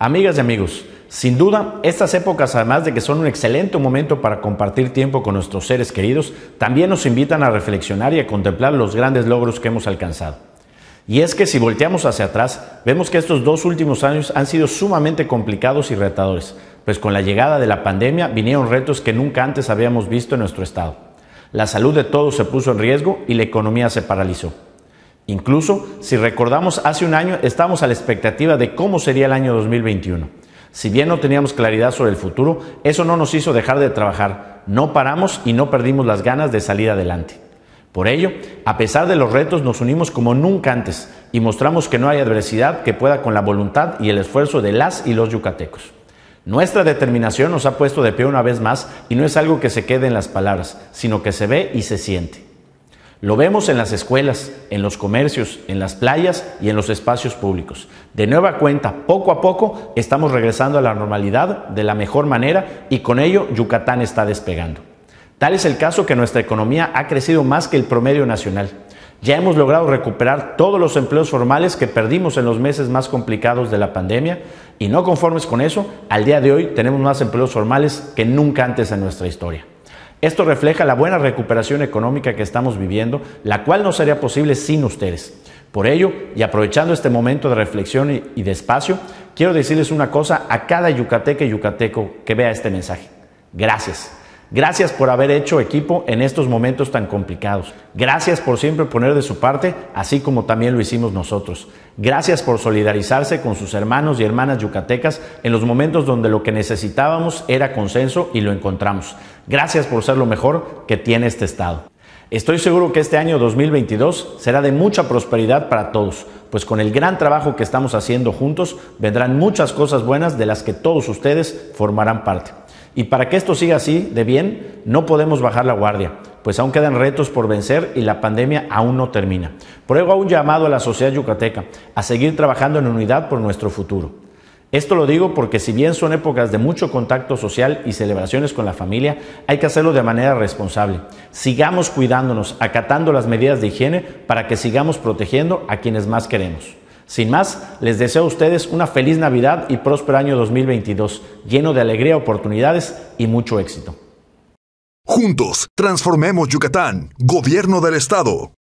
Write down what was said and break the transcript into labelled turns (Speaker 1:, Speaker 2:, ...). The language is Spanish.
Speaker 1: Amigas y amigos, sin duda, estas épocas, además de que son un excelente momento para compartir tiempo con nuestros seres queridos, también nos invitan a reflexionar y a contemplar los grandes logros que hemos alcanzado. Y es que si volteamos hacia atrás, vemos que estos dos últimos años han sido sumamente complicados y retadores, pues con la llegada de la pandemia vinieron retos que nunca antes habíamos visto en nuestro estado. La salud de todos se puso en riesgo y la economía se paralizó. Incluso, si recordamos, hace un año estamos a la expectativa de cómo sería el año 2021. Si bien no teníamos claridad sobre el futuro, eso no nos hizo dejar de trabajar, no paramos y no perdimos las ganas de salir adelante. Por ello, a pesar de los retos, nos unimos como nunca antes y mostramos que no hay adversidad que pueda con la voluntad y el esfuerzo de las y los yucatecos. Nuestra determinación nos ha puesto de pie una vez más y no es algo que se quede en las palabras, sino que se ve y se siente. Lo vemos en las escuelas, en los comercios, en las playas y en los espacios públicos. De nueva cuenta, poco a poco estamos regresando a la normalidad de la mejor manera y con ello Yucatán está despegando. Tal es el caso que nuestra economía ha crecido más que el promedio nacional. Ya hemos logrado recuperar todos los empleos formales que perdimos en los meses más complicados de la pandemia y no conformes con eso, al día de hoy tenemos más empleos formales que nunca antes en nuestra historia. Esto refleja la buena recuperación económica que estamos viviendo, la cual no sería posible sin ustedes. Por ello, y aprovechando este momento de reflexión y de espacio, quiero decirles una cosa a cada yucateca y yucateco que vea este mensaje. Gracias. Gracias por haber hecho equipo en estos momentos tan complicados. Gracias por siempre poner de su parte, así como también lo hicimos nosotros. Gracias por solidarizarse con sus hermanos y hermanas yucatecas en los momentos donde lo que necesitábamos era consenso y lo encontramos. Gracias por ser lo mejor que tiene este Estado. Estoy seguro que este año 2022 será de mucha prosperidad para todos, pues con el gran trabajo que estamos haciendo juntos vendrán muchas cosas buenas de las que todos ustedes formarán parte. Y para que esto siga así de bien, no podemos bajar la guardia, pues aún quedan retos por vencer y la pandemia aún no termina. Por ello, un llamado a la sociedad yucateca a seguir trabajando en unidad por nuestro futuro. Esto lo digo porque si bien son épocas de mucho contacto social y celebraciones con la familia, hay que hacerlo de manera responsable. Sigamos cuidándonos, acatando las medidas de higiene para que sigamos protegiendo a quienes más queremos. Sin más, les deseo a ustedes una feliz Navidad y próspero año 2022, lleno de alegría, oportunidades y mucho éxito. Juntos, transformemos Yucatán, Gobierno del Estado.